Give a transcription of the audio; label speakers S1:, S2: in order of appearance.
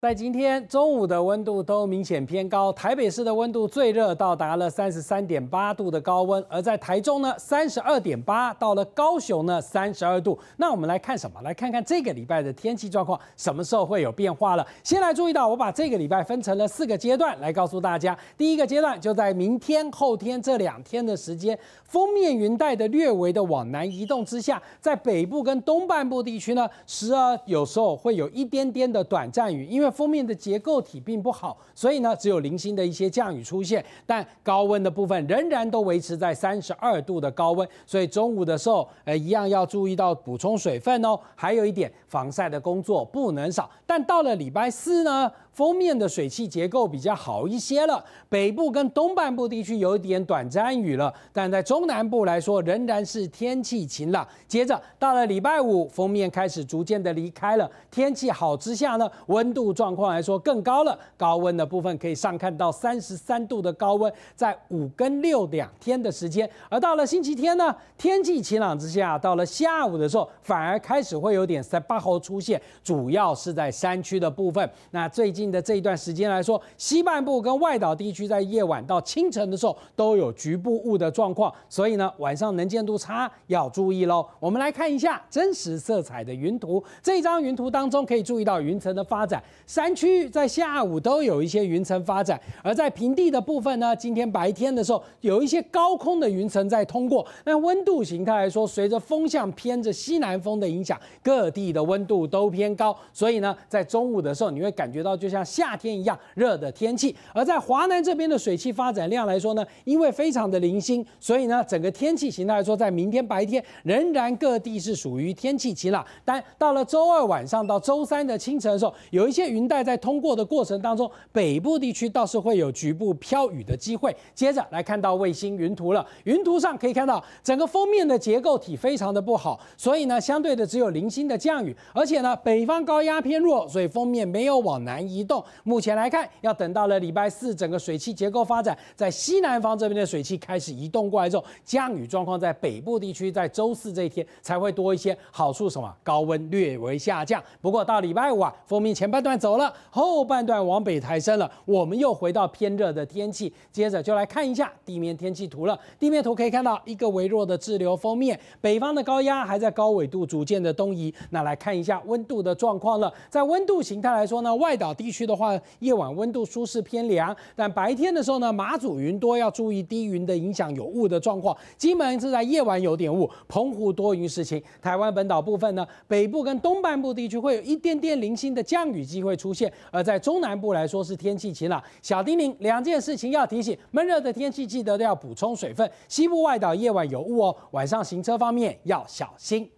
S1: 在今天中午的温度都明显偏高，台北市的温度最热，到达了三十三点八度的高温。而在台中呢，三十二点八；到了高雄呢，三十二度。那我们来看什么？来看看这个礼拜的天气状况，什么时候会有变化了？先来注意到，我把这个礼拜分成了四个阶段来告诉大家。第一个阶段就在明天、后天这两天的时间，封面云带的略微的往南移动之下，在北部跟东半部地区呢，时而有时候会有一点点的短暂雨，因为封面的结构体并不好，所以呢，只有零星的一些降雨出现，但高温的部分仍然都维持在三十二度的高温，所以中午的时候，呃，一样要注意到补充水分哦。还有一点，防晒的工作不能少。但到了礼拜四呢，封面的水汽结构比较好一些了，北部跟东半部地区有一点短暂雨了，但在中南部来说仍然是天气晴朗。接着到了礼拜五，封面开始逐渐的离开了，天气好之下呢，温度。状况来说更高了，高温的部分可以上看到三十三度的高温，在五跟六两天的时间，而到了星期天呢，天气晴朗之下，到了下午的时候，反而开始会有点八号出现，主要是在山区的部分。那最近的这一段时间来说，西半部跟外岛地区在夜晚到清晨的时候都有局部雾的状况，所以呢，晚上能见度差要注意喽。我们来看一下真实色彩的云图，这张云图当中可以注意到云层的发展。山区域在下午都有一些云层发展，而在平地的部分呢，今天白天的时候有一些高空的云层在通过。那温度形态来说，随着风向偏着西南风的影响，各地的温度都偏高，所以呢，在中午的时候你会感觉到就像夏天一样热的天气。而在华南这边的水汽发展量来说呢，因为非常的零星，所以呢，整个天气形态来说，在明天白天仍然各地是属于天气晴朗，但到了周二晚上到周三的清晨的时候，有一些云。云带在通过的过程当中，北部地区倒是会有局部飘雨的机会。接着来看到卫星云图了，云图上可以看到整个封面的结构体非常的不好，所以呢，相对的只有零星的降雨。而且呢，北方高压偏弱，所以封面没有往南移动。目前来看，要等到了礼拜四，整个水汽结构发展在西南方这边的水汽开始移动过来之后，降雨状况在北部地区在周四这一天才会多一些。好处什么？高温略微下降。不过到礼拜五啊，封面前半段走。走了后半段往北抬升了，我们又回到偏热的天气。接着就来看一下地面天气图了。地面图可以看到一个微弱的滞留封面，北方的高压还在高纬度逐渐的东移。那来看一下温度的状况了。在温度形态来说呢，外岛地区的话，夜晚温度舒适偏凉，但白天的时候呢，马祖云多要注意低云的影响，有雾的状况。金门是在夜晚有点雾，澎湖多云时晴。台湾本岛部分呢，北部跟东半部地区会有一点点零星的降雨机会。出现，而在中南部来说是天气晴朗。小叮咛，两件事情要提醒：闷热的天气记得都要补充水分。西部外岛夜晚有雾哦，晚上行车方面要小心。